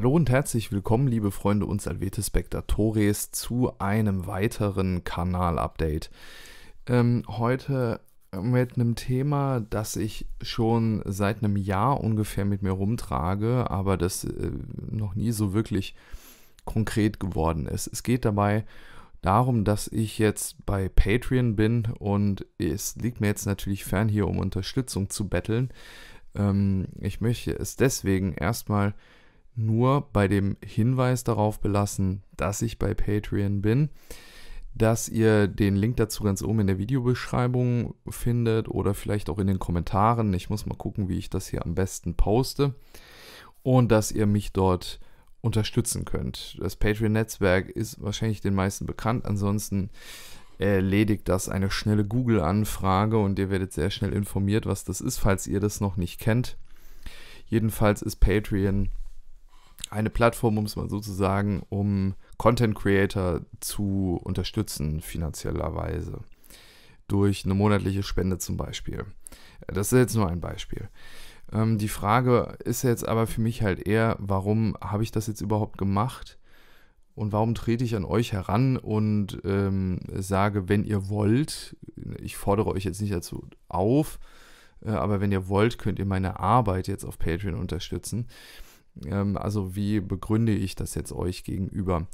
Hallo und herzlich willkommen, liebe Freunde und Salvete Spectatores, zu einem weiteren Kanal-Update. Ähm, heute mit einem Thema, das ich schon seit einem Jahr ungefähr mit mir rumtrage, aber das äh, noch nie so wirklich konkret geworden ist. Es geht dabei darum, dass ich jetzt bei Patreon bin und es liegt mir jetzt natürlich fern, hier um Unterstützung zu betteln. Ähm, ich möchte es deswegen erstmal nur bei dem Hinweis darauf belassen, dass ich bei Patreon bin, dass ihr den Link dazu ganz oben in der Videobeschreibung findet oder vielleicht auch in den Kommentaren. Ich muss mal gucken, wie ich das hier am besten poste. Und dass ihr mich dort unterstützen könnt. Das Patreon-Netzwerk ist wahrscheinlich den meisten bekannt. Ansonsten erledigt das eine schnelle Google-Anfrage und ihr werdet sehr schnell informiert, was das ist, falls ihr das noch nicht kennt. Jedenfalls ist Patreon eine Plattform, um es mal so zu sagen, um Content Creator zu unterstützen finanziellerweise. Durch eine monatliche Spende zum Beispiel. Das ist jetzt nur ein Beispiel. Ähm, die Frage ist jetzt aber für mich halt eher, warum habe ich das jetzt überhaupt gemacht? Und warum trete ich an euch heran und ähm, sage, wenn ihr wollt, ich fordere euch jetzt nicht dazu auf, äh, aber wenn ihr wollt, könnt ihr meine Arbeit jetzt auf Patreon unterstützen. Ähm, also wie begründe ich das jetzt euch gegenüber?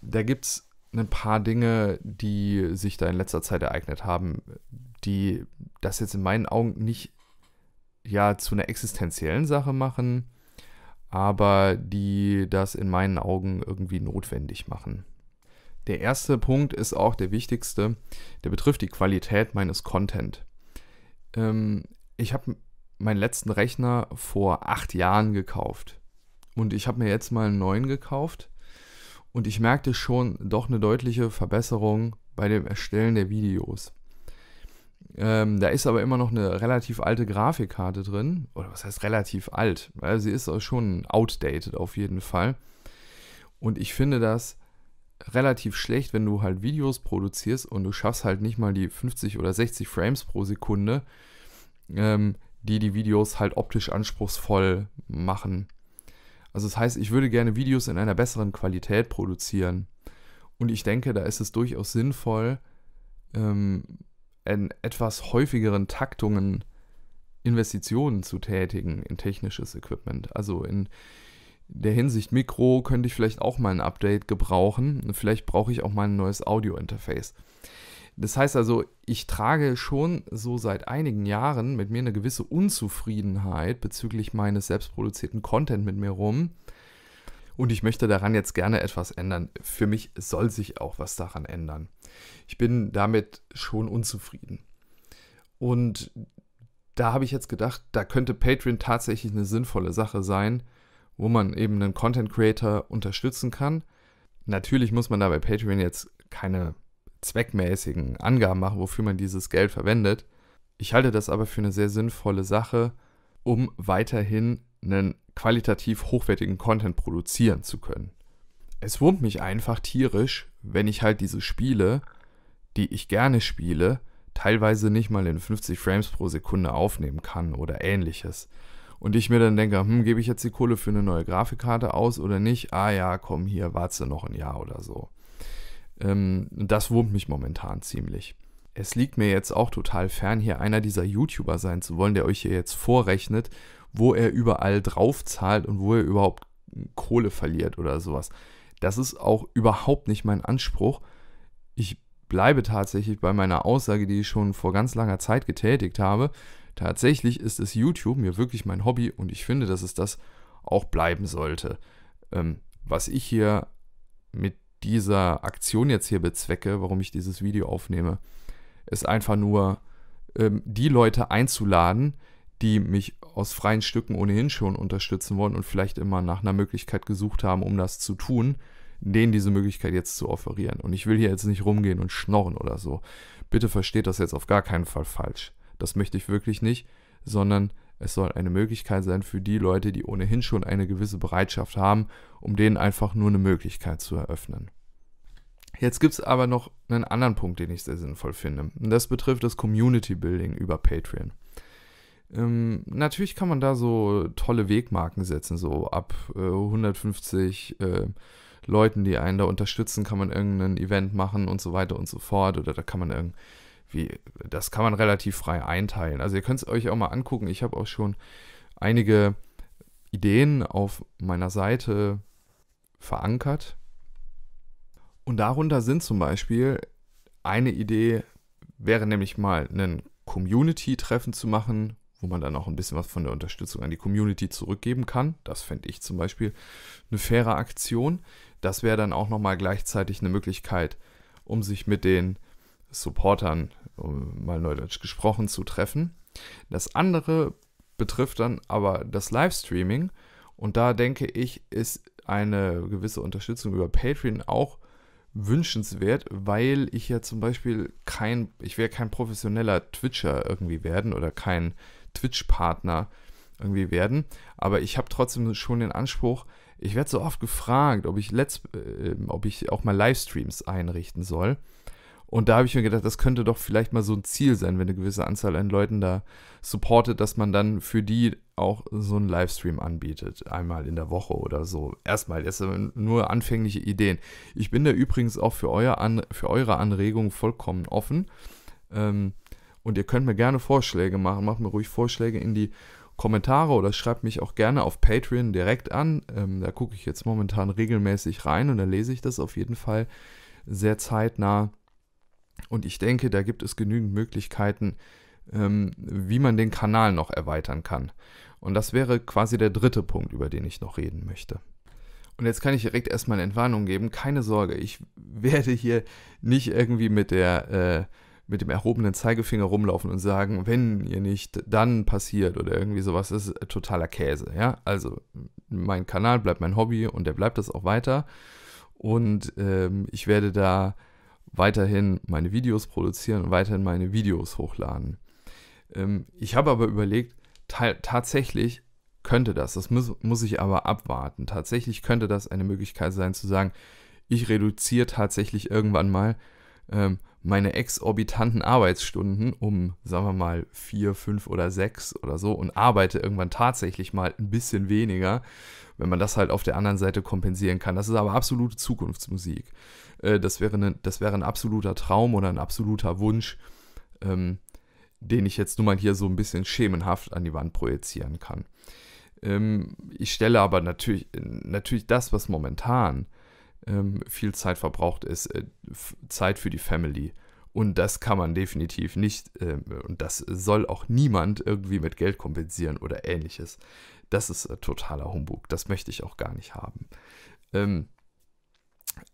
Da gibt es ein paar Dinge, die sich da in letzter Zeit ereignet haben, die das jetzt in meinen Augen nicht ja zu einer existenziellen Sache machen, aber die das in meinen Augen irgendwie notwendig machen. Der erste Punkt ist auch der wichtigste, der betrifft die Qualität meines Content. Ähm, ich habe meinen letzten Rechner vor acht Jahren gekauft. Und ich habe mir jetzt mal einen neuen gekauft. Und ich merkte schon doch eine deutliche Verbesserung bei dem Erstellen der Videos. Ähm, da ist aber immer noch eine relativ alte Grafikkarte drin. Oder was heißt relativ alt? Weil sie ist auch schon outdated auf jeden Fall. Und ich finde das relativ schlecht, wenn du halt Videos produzierst und du schaffst halt nicht mal die 50 oder 60 Frames pro Sekunde, ähm, die die Videos halt optisch anspruchsvoll machen. Also das heißt, ich würde gerne Videos in einer besseren Qualität produzieren. Und ich denke, da ist es durchaus sinnvoll, ähm, in etwas häufigeren Taktungen Investitionen zu tätigen in technisches Equipment. Also in der Hinsicht Mikro könnte ich vielleicht auch mal ein Update gebrauchen. Vielleicht brauche ich auch mal ein neues Audio-Interface. Das heißt also, ich trage schon so seit einigen Jahren mit mir eine gewisse Unzufriedenheit bezüglich meines selbstproduzierten Content mit mir rum. Und ich möchte daran jetzt gerne etwas ändern. Für mich soll sich auch was daran ändern. Ich bin damit schon unzufrieden. Und da habe ich jetzt gedacht, da könnte Patreon tatsächlich eine sinnvolle Sache sein, wo man eben einen Content Creator unterstützen kann. Natürlich muss man da bei Patreon jetzt keine zweckmäßigen Angaben machen, wofür man dieses Geld verwendet. Ich halte das aber für eine sehr sinnvolle Sache, um weiterhin einen qualitativ hochwertigen Content produzieren zu können. Es wurmt mich einfach tierisch, wenn ich halt diese Spiele, die ich gerne spiele, teilweise nicht mal in 50 Frames pro Sekunde aufnehmen kann oder ähnliches. Und ich mir dann denke, hm, gebe ich jetzt die Kohle für eine neue Grafikkarte aus oder nicht? Ah ja, komm hier, warte noch ein Jahr oder so. Ähm, das wurmt mich momentan ziemlich. Es liegt mir jetzt auch total fern, hier einer dieser YouTuber sein zu wollen, der euch hier jetzt vorrechnet, wo er überall drauf zahlt und wo er überhaupt Kohle verliert oder sowas. Das ist auch überhaupt nicht mein Anspruch. Ich bleibe tatsächlich bei meiner Aussage, die ich schon vor ganz langer Zeit getätigt habe. Tatsächlich ist es YouTube mir wirklich mein Hobby und ich finde, dass es das auch bleiben sollte. Ähm, was ich hier mit dieser Aktion jetzt hier bezwecke, warum ich dieses Video aufnehme, ist einfach nur, ähm, die Leute einzuladen, die mich aus freien Stücken ohnehin schon unterstützen wollen und vielleicht immer nach einer Möglichkeit gesucht haben, um das zu tun, denen diese Möglichkeit jetzt zu offerieren. Und ich will hier jetzt nicht rumgehen und schnorren oder so. Bitte versteht das jetzt auf gar keinen Fall falsch. Das möchte ich wirklich nicht, sondern es soll eine Möglichkeit sein für die Leute, die ohnehin schon eine gewisse Bereitschaft haben, um denen einfach nur eine Möglichkeit zu eröffnen. Jetzt gibt es aber noch einen anderen Punkt, den ich sehr sinnvoll finde. Und das betrifft das Community Building über Patreon. Ähm, natürlich kann man da so tolle Wegmarken setzen, so ab äh, 150 äh, Leuten, die einen da unterstützen, kann man irgendein Event machen und so weiter und so fort. Oder da kann man irgendein wie, das kann man relativ frei einteilen. Also ihr könnt es euch auch mal angucken. Ich habe auch schon einige Ideen auf meiner Seite verankert. Und darunter sind zum Beispiel eine Idee wäre nämlich mal ein Community-Treffen zu machen, wo man dann auch ein bisschen was von der Unterstützung an die Community zurückgeben kann. Das fände ich zum Beispiel eine faire Aktion. Das wäre dann auch nochmal gleichzeitig eine Möglichkeit, um sich mit den Supportern, um mal neudeutsch gesprochen, zu treffen. Das andere betrifft dann aber das Livestreaming. Und da denke ich, ist eine gewisse Unterstützung über Patreon auch wünschenswert, weil ich ja zum Beispiel kein, ich wäre kein professioneller Twitcher irgendwie werden oder kein Twitch-Partner irgendwie werden. Aber ich habe trotzdem schon den Anspruch, ich werde so oft gefragt, ob ich, let's, äh, ob ich auch mal Livestreams einrichten soll. Und da habe ich mir gedacht, das könnte doch vielleicht mal so ein Ziel sein, wenn eine gewisse Anzahl an Leuten da supportet, dass man dann für die auch so einen Livestream anbietet, einmal in der Woche oder so. Erstmal, das sind nur anfängliche Ideen. Ich bin da übrigens auch für, euer an, für eure Anregungen vollkommen offen. Ähm, und ihr könnt mir gerne Vorschläge machen. Macht mir ruhig Vorschläge in die Kommentare oder schreibt mich auch gerne auf Patreon direkt an. Ähm, da gucke ich jetzt momentan regelmäßig rein und da lese ich das auf jeden Fall sehr zeitnah und ich denke, da gibt es genügend Möglichkeiten, ähm, wie man den Kanal noch erweitern kann. Und das wäre quasi der dritte Punkt, über den ich noch reden möchte. Und jetzt kann ich direkt erstmal eine Entwarnung geben. Keine Sorge, ich werde hier nicht irgendwie mit der äh, mit dem erhobenen Zeigefinger rumlaufen und sagen, wenn ihr nicht, dann passiert oder irgendwie sowas, das ist totaler Käse. Ja? Also mein Kanal bleibt mein Hobby und der bleibt das auch weiter. Und ähm, ich werde da weiterhin meine Videos produzieren und weiterhin meine Videos hochladen. Ähm, ich habe aber überlegt, tatsächlich könnte das, das muss, muss ich aber abwarten, tatsächlich könnte das eine Möglichkeit sein zu sagen, ich reduziere tatsächlich irgendwann mal ähm, meine exorbitanten Arbeitsstunden um, sagen wir mal, vier, fünf oder sechs oder so und arbeite irgendwann tatsächlich mal ein bisschen weniger, wenn man das halt auf der anderen Seite kompensieren kann. Das ist aber absolute Zukunftsmusik. Äh, das, wäre ne, das wäre ein absoluter Traum oder ein absoluter Wunsch, ähm, den ich jetzt nun mal hier so ein bisschen schemenhaft an die Wand projizieren kann. Ähm, ich stelle aber natürlich, natürlich das, was momentan äh, ähm, viel Zeit verbraucht ist, äh, Zeit für die Family. Und das kann man definitiv nicht, äh, und das soll auch niemand irgendwie mit Geld kompensieren oder ähnliches. Das ist äh, totaler Humbug. Das möchte ich auch gar nicht haben. Ähm,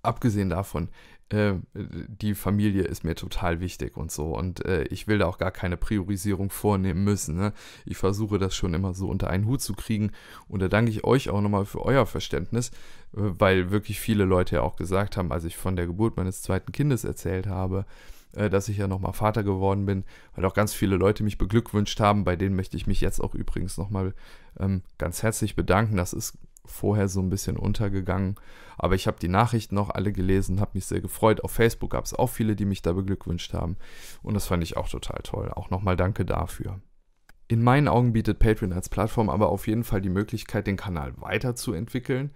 abgesehen davon, äh, die Familie ist mir total wichtig und so. Und äh, ich will da auch gar keine Priorisierung vornehmen müssen. Ne? Ich versuche das schon immer so unter einen Hut zu kriegen. Und da danke ich euch auch nochmal für euer Verständnis, äh, weil wirklich viele Leute ja auch gesagt haben, als ich von der Geburt meines zweiten Kindes erzählt habe, äh, dass ich ja nochmal Vater geworden bin, weil auch ganz viele Leute mich beglückwünscht haben. Bei denen möchte ich mich jetzt auch übrigens nochmal ähm, ganz herzlich bedanken. Das ist vorher so ein bisschen untergegangen. Aber ich habe die Nachrichten noch alle gelesen, habe mich sehr gefreut. Auf Facebook gab es auch viele, die mich da beglückwünscht haben. Und das fand ich auch total toll. Auch nochmal danke dafür. In meinen Augen bietet Patreon als Plattform aber auf jeden Fall die Möglichkeit, den Kanal weiterzuentwickeln.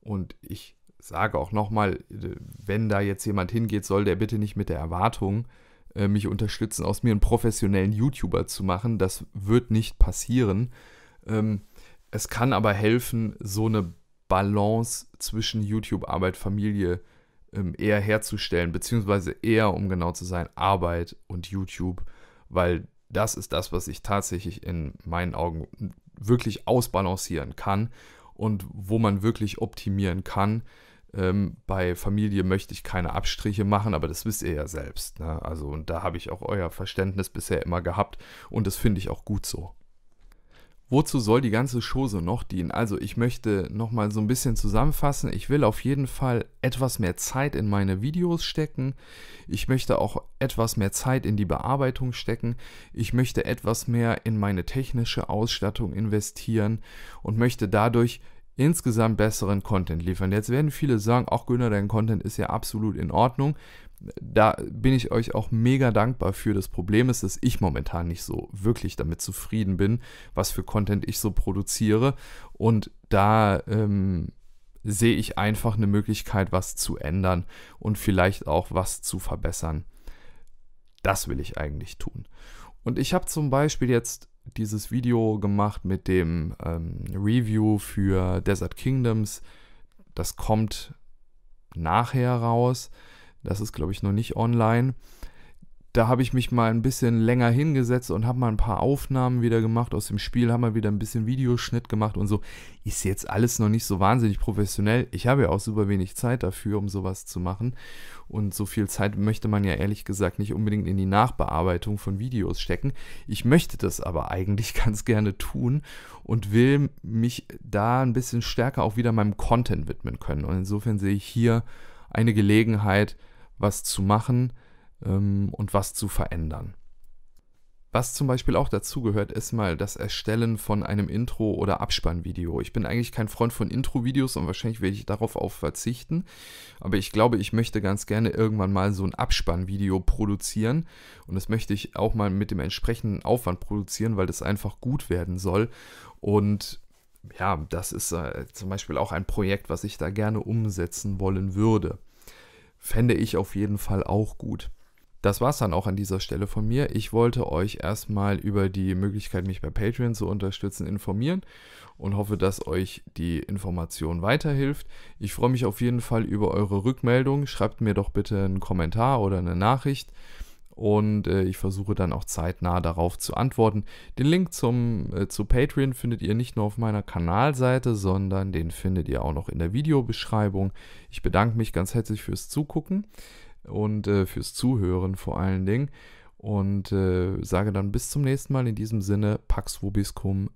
Und ich sage auch nochmal, wenn da jetzt jemand hingeht, soll der bitte nicht mit der Erwartung äh, mich unterstützen, aus mir einen professionellen YouTuber zu machen. Das wird nicht passieren. Ähm, es kann aber helfen, so eine Balance zwischen YouTube-Arbeit, Familie ähm, eher herzustellen, beziehungsweise eher, um genau zu sein, Arbeit und YouTube, weil das ist das, was ich tatsächlich in meinen Augen wirklich ausbalancieren kann und wo man wirklich optimieren kann. Ähm, bei Familie möchte ich keine Abstriche machen, aber das wisst ihr ja selbst. Ne? Also, und da habe ich auch euer Verständnis bisher immer gehabt und das finde ich auch gut so. Wozu soll die ganze Chose noch dienen? Also ich möchte nochmal so ein bisschen zusammenfassen. Ich will auf jeden Fall etwas mehr Zeit in meine Videos stecken. Ich möchte auch etwas mehr Zeit in die Bearbeitung stecken. Ich möchte etwas mehr in meine technische Ausstattung investieren und möchte dadurch insgesamt besseren Content liefern. Jetzt werden viele sagen, auch Günther, dein Content ist ja absolut in Ordnung da bin ich euch auch mega dankbar für. Das Problem ist, dass ich momentan nicht so wirklich damit zufrieden bin, was für Content ich so produziere. Und da ähm, sehe ich einfach eine Möglichkeit, was zu ändern und vielleicht auch was zu verbessern. Das will ich eigentlich tun. Und ich habe zum Beispiel jetzt dieses Video gemacht mit dem ähm, Review für Desert Kingdoms. Das kommt nachher raus. Das ist, glaube ich, noch nicht online. Da habe ich mich mal ein bisschen länger hingesetzt und habe mal ein paar Aufnahmen wieder gemacht aus dem Spiel, habe mal wieder ein bisschen Videoschnitt gemacht und so. Ist jetzt alles noch nicht so wahnsinnig professionell. Ich habe ja auch super wenig Zeit dafür, um sowas zu machen. Und so viel Zeit möchte man ja ehrlich gesagt nicht unbedingt in die Nachbearbeitung von Videos stecken. Ich möchte das aber eigentlich ganz gerne tun und will mich da ein bisschen stärker auch wieder meinem Content widmen können. Und insofern sehe ich hier eine Gelegenheit, was zu machen ähm, und was zu verändern. Was zum Beispiel auch dazu gehört, ist mal das Erstellen von einem Intro- oder Abspannvideo. Ich bin eigentlich kein Freund von Intro-Videos und wahrscheinlich werde ich darauf auch verzichten. Aber ich glaube, ich möchte ganz gerne irgendwann mal so ein Abspannvideo produzieren. Und das möchte ich auch mal mit dem entsprechenden Aufwand produzieren, weil das einfach gut werden soll. Und ja, das ist äh, zum Beispiel auch ein Projekt, was ich da gerne umsetzen wollen würde fände ich auf jeden Fall auch gut. Das war's dann auch an dieser Stelle von mir. Ich wollte euch erstmal über die Möglichkeit, mich bei Patreon zu unterstützen, informieren und hoffe, dass euch die Information weiterhilft. Ich freue mich auf jeden Fall über eure Rückmeldung. Schreibt mir doch bitte einen Kommentar oder eine Nachricht und äh, ich versuche dann auch zeitnah darauf zu antworten. Den Link zum, äh, zu Patreon findet ihr nicht nur auf meiner Kanalseite, sondern den findet ihr auch noch in der Videobeschreibung. Ich bedanke mich ganz herzlich fürs Zugucken und äh, fürs Zuhören vor allen Dingen und äh, sage dann bis zum nächsten Mal. In diesem Sinne, Pax Vobiscum